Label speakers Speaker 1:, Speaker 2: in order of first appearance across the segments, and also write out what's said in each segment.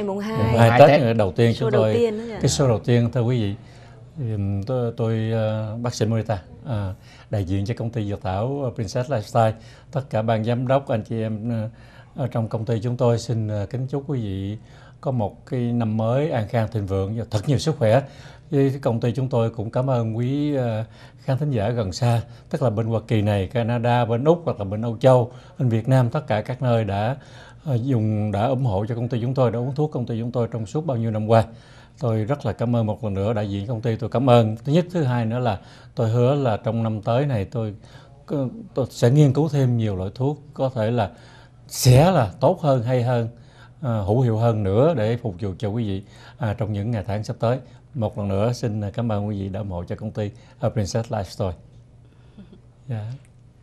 Speaker 1: ngày mùng 2 mùng 2 Tết, Tết đầu tiên chúng tôi cái số đầu
Speaker 2: tiên thưa quý vị tôi, tôi ờ, bác sĩ Morita à, đại diện cho công ty dược thảo ờ, Princess Lifestyle tất cả ban giám đốc anh chị em ở trong công ty chúng tôi xin kính chúc quý vị có một cái năm mới an khang thịnh vượng và thật nhiều sức khỏe với công ty chúng tôi cũng cảm ơn quý ờ, khán thính giả gần xa tức là bên Hoa Kỳ này Canada bên Úc hoặc là bên Âu Châu bên Việt Nam tất cả các nơi đã ờ, dùng đã ủng hộ cho công ty chúng tôi đã uống thuốc công ty chúng tôi trong suốt bao nhiêu năm qua tôi rất là cảm ơn một lần nữa đại diện công ty tôi cảm ơn thứ nhất thứ hai nữa là tôi hứa là trong năm tới này tôi ờ, tôi sẽ nghiên cứu thêm nhiều loại thuốc có thể là sẽ là tốt hơn hay hơn À, hữu hiệu hơn nữa để phục vụ cho quý vị à, trong những ngày tháng sắp tới. Một lần nữa xin cảm ơn quý vị đã ủng hộ cho công ty à, Princess Lifestyle. Yeah. Yeah.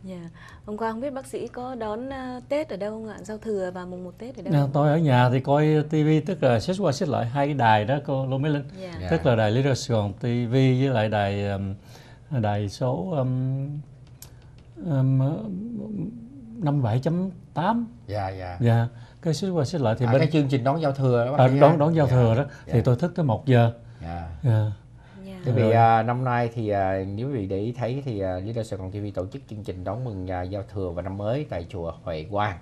Speaker 1: Dạ. Dạ. Hôm qua không biết bác sĩ có đón Tết ở đâu không ạ? Giao thừa và mùng 1 Tết ở đâu? À,
Speaker 2: tôi ở nhà thì coi TV tức là xích qua xích lại hai cái đài đó cô Lô Mỹ Linh. Yeah. Yeah. Tức là đài Lý Sài Gòn TV với lại đài um, đài số um, um, 57.8 dạ dạ dạ cái xích qua xích lại thì à, bên cái chương trình đón giao thừa đó à, đón đón giao dạ, thừa đó dạ. thì tôi thức tới 1 giờ dạ. dạ.
Speaker 1: Bởi dạ. vì à,
Speaker 3: năm nay thì à, nếu quý vị để ý thấy thì à, Leader Sài Gòn TV tổ chức chương trình đón mừng à, giao thừa và năm mới tại chùa Huệ Quang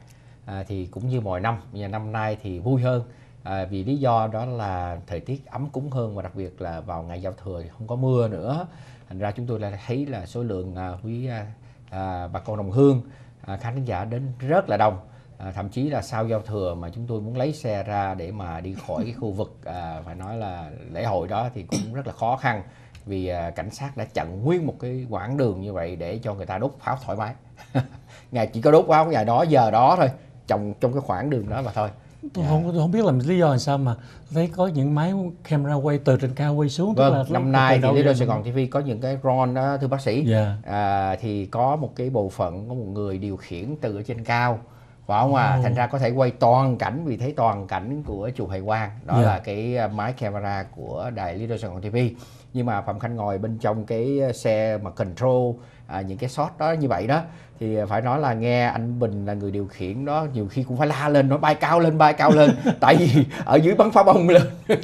Speaker 3: à, thì cũng như mọi năm nhưng năm nay thì vui hơn à, vì lý do đó là thời tiết ấm cúng hơn và đặc biệt là vào ngày giao thừa thì không có mưa nữa thành ra chúng tôi đã thấy là số lượng à, quý à, à bà con đồng hương À, khán giả đến rất là đông à, thậm chí là sau giao thừa mà chúng tôi muốn lấy xe ra để mà đi khỏi cái khu vực à, phải nói là lễ hội đó thì cũng rất là khó khăn vì à, cảnh sát đã chặn nguyên một cái quãng đường như vậy để cho người ta đốt pháo thoải mái ngày chỉ có đốt pháo ngày đó giờ đó thôi trong trong cái khoảng đường đó mà thôi
Speaker 2: tôi dạ. không tôi không biết là lý do làm sao mà thấy có những máy camera quay từ trên cao quay xuống vâng, tức là năm nay thì Lido Sài Gòn
Speaker 3: TV có những cái ron đó thưa bác sĩ dạ. à, thì có một cái bộ phận có một người điều khiển từ trên cao phải không ạ? À? Thành ra có thể quay toàn cảnh vì thấy toàn cảnh của chùa Hải Quang. Đó yeah. Dạ. là cái à, máy camera của đài Lido Sài Gòn TV. Nhưng mà Phạm Khanh ngồi bên trong cái à, xe mà control à, những cái shot đó như vậy đó thì phải nói là nghe anh Bình là người điều khiển đó nhiều khi cũng phải la lên nó bay cao lên bay cao lên tại vì ở dưới bắn phá bông lên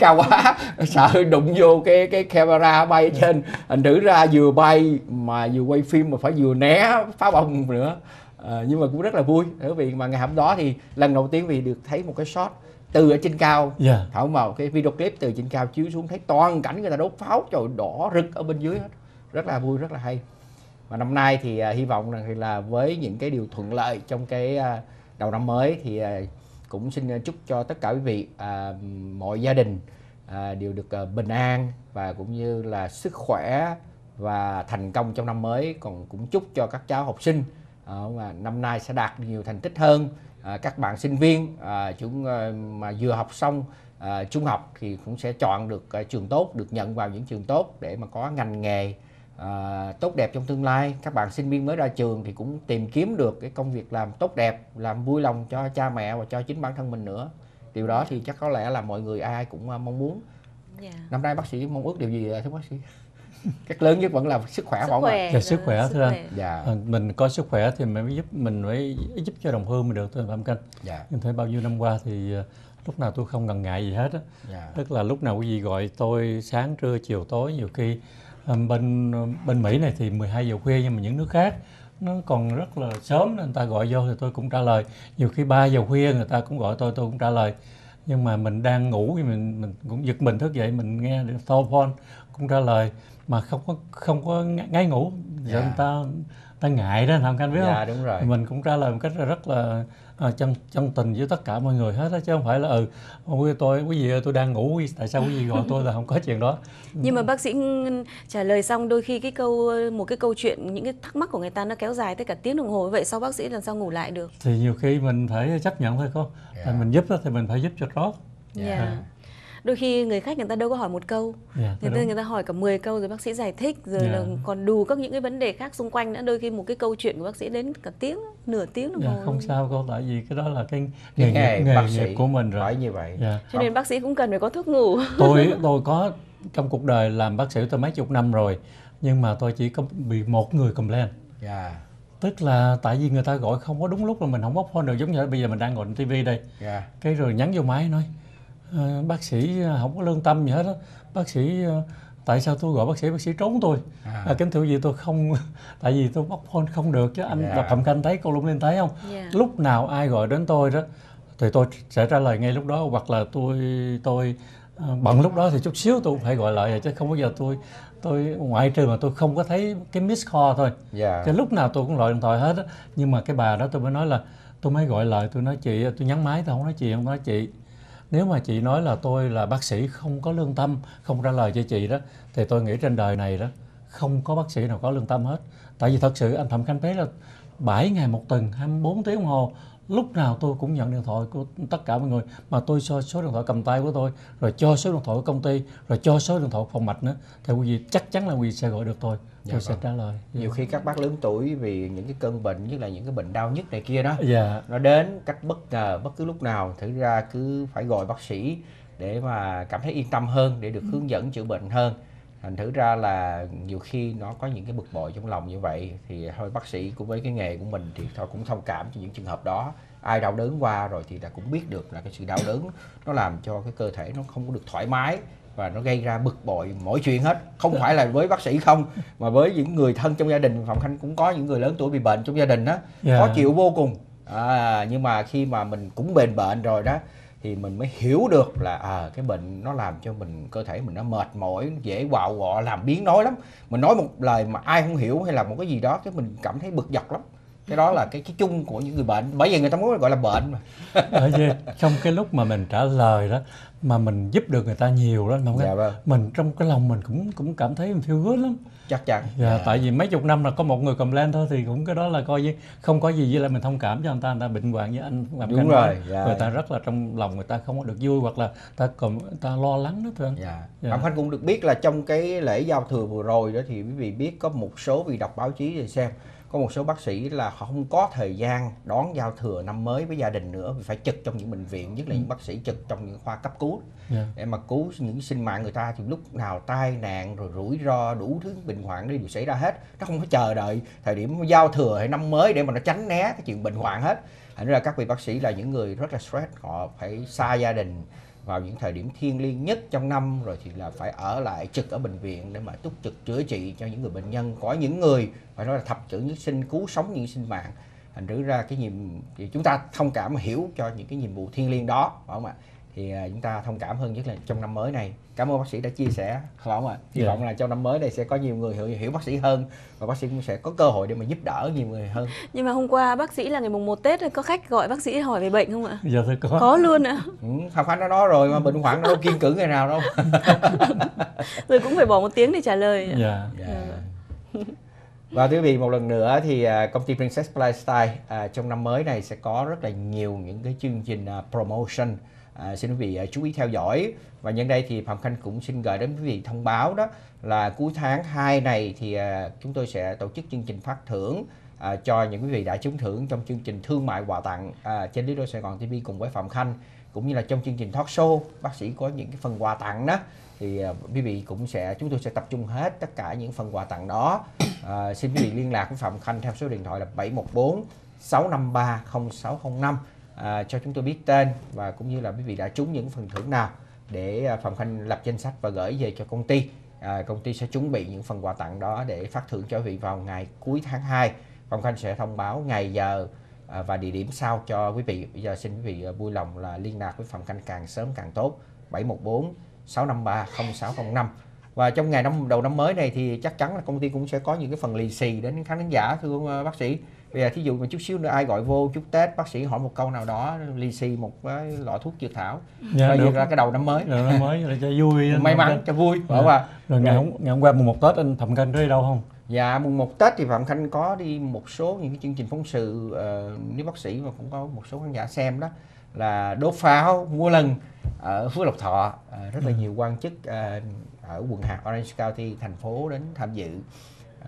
Speaker 3: cao quá sợ đụng vô cái cái camera bay trên anh thử ra vừa bay mà vừa quay phim mà phải vừa né phá bông nữa à, nhưng mà cũng rất là vui bởi vì mà ngày hôm đó thì lần đầu tiên vì được thấy một cái shot từ ở trên cao yeah. Dạ. thảo màu cái video clip từ trên cao chiếu xuống thấy toàn cảnh người ta đốt pháo trời đỏ rực ở bên dưới hết rất là vui rất là hay và năm nay thì à, hy vọng rằng thì là với những cái điều thuận lợi trong cái à, đầu năm mới thì à, cũng xin chúc cho tất cả quý vị mọi gia đình đều được bình an và cũng như là sức khỏe và thành công trong năm mới còn cũng chúc cho các cháu học sinh mà năm nay sẽ đạt nhiều thành tích hơn các bạn sinh viên chúng mà vừa học xong trung học thì cũng sẽ chọn được trường tốt được nhận vào những trường tốt để mà có ngành nghề à, tốt đẹp trong tương lai các bạn sinh viên mới ra trường thì cũng tìm kiếm được cái công việc làm tốt đẹp làm vui lòng cho cha mẹ và cho chính bản thân mình nữa điều đó thì chắc có lẽ là mọi người ai cũng à, mong muốn yeah. Dạ. năm nay bác sĩ mong ước điều gì à, thưa bác sĩ cái lớn nhất vẫn là sức khỏe mọi người dạ, sức khỏe dạ, thưa anh dạ.
Speaker 2: À, mình có sức khỏe thì mới giúp mình mới giúp cho đồng hương mình được thưa anh canh dạ. em thấy bao nhiêu năm qua thì lúc nào tôi không ngần ngại gì hết á dạ. tức là lúc nào quý vị gọi tôi sáng trưa chiều tối nhiều khi bên bên Mỹ này thì 12 giờ khuya nhưng mà những nước khác nó còn rất là sớm nên người ta gọi vô thì tôi cũng trả lời nhiều khi 3 giờ khuya người ta cũng gọi tôi tôi cũng trả lời nhưng mà mình đang ngủ thì mình mình cũng giật mình thức dậy mình nghe điện thoại phone cũng trả lời mà không có không có ngáy ngủ giờ yeah. Dạ. người ta ta ngại đó không anh biết yeah, dạ, không đúng rồi. mình cũng trả lời một cách rất là à, chân chân tình với tất cả mọi người hết á chứ không phải là ừ quý tôi quý vị tôi đang ngủ tại sao quý vị gọi tôi là không có chuyện đó
Speaker 1: nhưng mà bác sĩ trả lời xong đôi khi cái câu một cái câu chuyện những cái thắc mắc của người ta nó kéo dài tới cả tiếng đồng hồ vậy sau bác sĩ làm sao ngủ lại được
Speaker 2: thì nhiều khi mình phải chấp nhận thôi không yeah. Dạ. mình giúp đó, thì mình phải giúp cho tốt yeah. Dạ. Yeah dạ
Speaker 1: đôi khi người khách người ta đâu có hỏi một câu yeah, dạ, người ta người ta hỏi cả 10 câu rồi bác sĩ giải thích rồi yeah. Dạ. là còn đủ các những cái vấn đề khác xung quanh nữa đôi khi một cái câu chuyện của bác sĩ đến cả tiếng nửa tiếng đồng dạ, hồ không
Speaker 2: sao cô tại vì cái đó là cái nghề nghề, nghề bác sĩ của mình rồi như vậy yeah. cho
Speaker 1: nên bác sĩ cũng cần phải có thuốc ngủ tôi
Speaker 2: tôi có trong cuộc đời làm bác sĩ tôi mấy chục năm rồi nhưng mà tôi chỉ có bị một người complain yeah tức là tại vì người ta gọi không có đúng lúc là mình không bóc phone được giống như bây giờ mình đang ngồi trên tivi đây yeah. cái rồi nhắn vô máy nói Ờ, bác sĩ ờ, không có lương tâm gì hết á bác sĩ ờ, tại sao tôi gọi bác sĩ bác sĩ trốn tôi à. à kính thưa gì tôi không tại vì tôi bóc phone không được chứ anh yeah. Dạ. đọc canh thấy cô luôn lên thấy không yeah. Dạ. lúc nào ai gọi đến tôi đó thì tôi sẽ trả lời ngay lúc đó hoặc là tôi tôi bận lúc đó thì chút xíu tôi cũng phải gọi lại chứ không bao giờ tôi tôi ngoại trừ mà tôi không có thấy cái miss call thôi yeah. Dạ. cho lúc nào tôi cũng gọi điện thoại hết á nhưng mà cái bà đó tôi mới nói là tôi mới gọi lại tôi nói chị tôi nhắn máy tôi không nói chị không nói chị nếu mà chị nói là tôi là bác sĩ không có lương tâm không trả lời cho chị đó thì tôi nghĩ trên đời này đó không có bác sĩ nào có lương tâm hết tại vì thật sự anh Thẩm khanh thấy là 7 ngày một tuần 24 tiếng đồng hồ lúc nào tôi cũng nhận điện thoại của tất cả mọi người mà tôi cho số điện thoại cầm tay của tôi rồi cho số điện thoại của công ty rồi cho số điện thoại phòng mạch nữa thì quý vị chắc chắn là quý vị sẽ gọi được tôi dạ tôi vâng. sẽ trả lời
Speaker 3: nhiều khi các bác lớn tuổi vì những cái cơn bệnh như là những cái bệnh đau nhức này kia đó dạ. nó đến cách bất ngờ bất cứ lúc nào thử ra cứ phải gọi bác sĩ để mà cảm thấy yên tâm hơn để được ừ. hướng dẫn chữa bệnh hơn thành thử ra là nhiều khi nó có những cái bực bội trong lòng như vậy thì thôi bác sĩ cũng với cái nghề của mình thì thôi cũng thông cảm cho những trường hợp đó ai đau đớn qua rồi thì là cũng biết được là cái sự đau đớn nó làm cho cái cơ thể nó không có được thoải mái và nó gây ra bực bội mỗi chuyện hết không phải là với bác sĩ không mà với những người thân trong gia đình phạm khanh cũng có những người lớn tuổi bị bệnh trong gia đình đó yeah. Dạ. khó chịu vô cùng à, nhưng mà khi mà mình cũng bền bệnh rồi đó thì mình mới hiểu được là à, cái bệnh nó làm cho mình cơ thể mình nó mệt mỏi dễ quạo quọ làm biến nói lắm mình nói một lời mà ai không hiểu hay là một cái gì đó cái mình cảm thấy bực dọc lắm cái đó là cái cái chung của những người bệnh bởi vì người ta muốn gọi là bệnh mà
Speaker 2: ở vì trong cái lúc mà mình trả lời đó mà mình giúp được người ta nhiều đó không dạ, vâng. mình trong cái lòng mình cũng cũng cảm thấy mình thiếu hứa lắm chắc chắn dạ, dạ. tại vì mấy chục năm là có một người cầm complain thôi thì cũng cái đó là coi như không có gì với lại mình thông cảm cho người ta người ta bệnh hoạn với anh làm đúng rồi đó. dạ. người ta rất là trong lòng người ta không có được vui hoặc là ta còn ta lo lắng đó thôi dạ. dạ. phạm khanh cũng được biết là
Speaker 3: trong cái lễ giao thừa vừa rồi đó thì quý vị biết có một số vị đọc báo chí thì xem có một số bác sĩ là họ không có thời gian đón giao thừa năm mới với gia đình nữa vì phải trực trong những bệnh viện nhất là những ừ. bác sĩ trực trong những khoa cấp cứu yeah. Dạ. để mà cứu những sinh mạng người ta thì lúc nào tai nạn rồi rủi ro đủ thứ bệnh hoạn đi đều xảy ra hết nó không có chờ đợi thời điểm giao thừa hay năm mới để mà nó tránh né cái chuyện bệnh hoạn hết thành ra các vị bác sĩ là những người rất là stress họ phải xa gia đình vào những thời điểm thiêng liêng nhất trong năm rồi thì là phải ở lại trực ở bệnh viện để mà túc trực chữa trị cho những người bệnh nhân có những người phải nói là thập tử nhất sinh cứu sống những sinh mạng thành rữ ra cái nhiệm thì chúng ta thông cảm hiểu cho những cái nhiệm vụ thiêng liêng đó phải không ạ thì à, chúng ta thông cảm hơn nhất là trong năm mới này cảm ơn bác sĩ đã chia sẻ không ạ hy dạ. vọng là trong năm mới này sẽ có nhiều người hiểu, hiểu bác sĩ hơn và bác sĩ cũng sẽ có cơ hội để mà giúp đỡ nhiều người hơn
Speaker 1: nhưng mà hôm qua bác sĩ là ngày mùng một tết có khách gọi bác sĩ hỏi về bệnh không ạ dạ có có
Speaker 3: luôn ạ ừ, học anh nó nói rồi mà bệnh hoạn đâu kiên cử ngày nào đâu
Speaker 1: rồi cũng phải bỏ một tiếng để trả lời dạ yeah. Dạ. yeah. Ừ.
Speaker 3: Và thưa quý vị một lần nữa thì à, công ty Princess Lifestyle à, trong năm mới này sẽ có rất là nhiều những cái chương trình à, promotion à, xin quý vị à, chú ý theo dõi và nhân đây thì Phạm Khanh cũng xin gửi đến quý vị thông báo đó là cuối tháng 2 này thì à, chúng tôi sẽ tổ chức chương trình phát thưởng à, cho những quý vị đã trúng thưởng trong chương trình thương mại quà tặng à, trên Lý Đô Sài Gòn TV cùng với Phạm Khanh cũng như là trong chương trình talk show bác sĩ có những cái phần quà tặng đó thì à, quý vị cũng sẽ chúng tôi sẽ tập trung hết tất cả những phần quà tặng đó à, xin quý vị liên lạc với Phạm Khanh theo số điện thoại là 714 653 0605 à, cho chúng tôi biết tên và cũng như là quý vị đã trúng những phần thưởng nào để à, phòng khanh lập danh sách và gửi về cho công ty. À, công ty sẽ chuẩn bị những phần quà tặng đó để phát thưởng cho quý vị vào ngày cuối tháng 2. Phòng khanh sẽ thông báo ngày giờ à, và địa điểm sau cho quý vị. Bây giờ xin quý vị à, vui lòng là liên lạc với phòng khanh càng sớm càng tốt. 714 653 0605 và trong ngày năm đầu năm mới này thì chắc chắn là công ty cũng sẽ có những cái phần lì xì đến khán giả thưa bác sĩ bây giờ thí dụ mà chút xíu nữa ai gọi vô chút tết bác sĩ hỏi một câu nào đó lì xì một cái lọ thuốc dược thảo dạ, rồi ra cái đầu năm mới đầu năm
Speaker 2: mới rồi cho vui may mắn cho
Speaker 3: vui dạ. Rồi,
Speaker 2: rồi ngày hôm ngày hôm qua mùng một tết anh phạm khanh đi đâu không
Speaker 3: Dạ mùng một Tết thì Phạm Khanh có đi một số những cái chương trình phóng sự uh, nếu bác sĩ và cũng có một số khán giả xem đó là đốt pháo mua lần ở Phú Lộc Thọ uh, rất là ừ. nhiều quan chức uh, ở quận hạt Orange County thành phố đến tham dự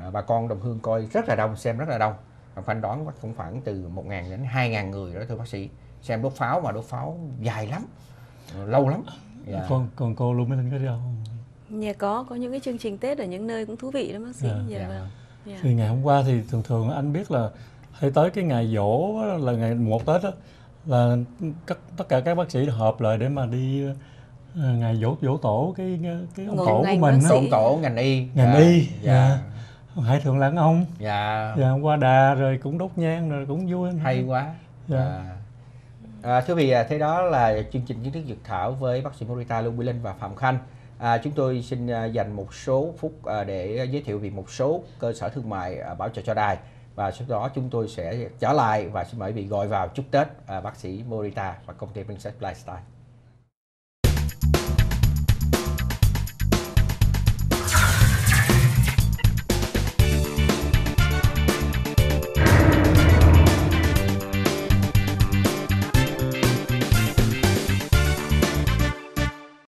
Speaker 3: uh, bà con đồng hương coi rất là đông xem rất là đông phán đoán cũng khoảng từ 1.000 đến 2.000 người đó thưa bác sĩ xem đốt pháo mà đốt pháo dài lắm lâu lắm
Speaker 2: dạ. còn còn cô luôn mới lên cái đâu
Speaker 1: nhà dạ, có, có những cái chương trình Tết ở những nơi cũng thú vị đó bác sĩ. Dạ, dạ, dạ. Vâng. dạ. Thì
Speaker 2: ngày hôm qua thì thường thường anh biết là hay tới cái ngày dỗ là ngày một Tết đó, là các, tất cả các bác sĩ hợp lại để mà đi ờ, ngày dỗ dỗ tổ cái cái ông Ngồi tổ của mình đó. ông tổ ngành y ngành dạ. y dạ. dạ hải thượng lãng ông dạ dạ qua đà rồi cũng đốt nhang rồi cũng vui hay quá dạ.
Speaker 3: dạ. à. thưa vị, à, thế đó là chương trình kiến thức dược thảo với bác sĩ Morita Lưu Quy Linh và Phạm Khanh. À, chúng tôi xin à, dành một số phút à, để giới thiệu về một số cơ sở thương mại bảo trợ cho đài và sau đó chúng tôi sẽ trở lại và xin mời vị gọi vào chúc Tết bác sĩ Morita và công ty Princess Lifestyle.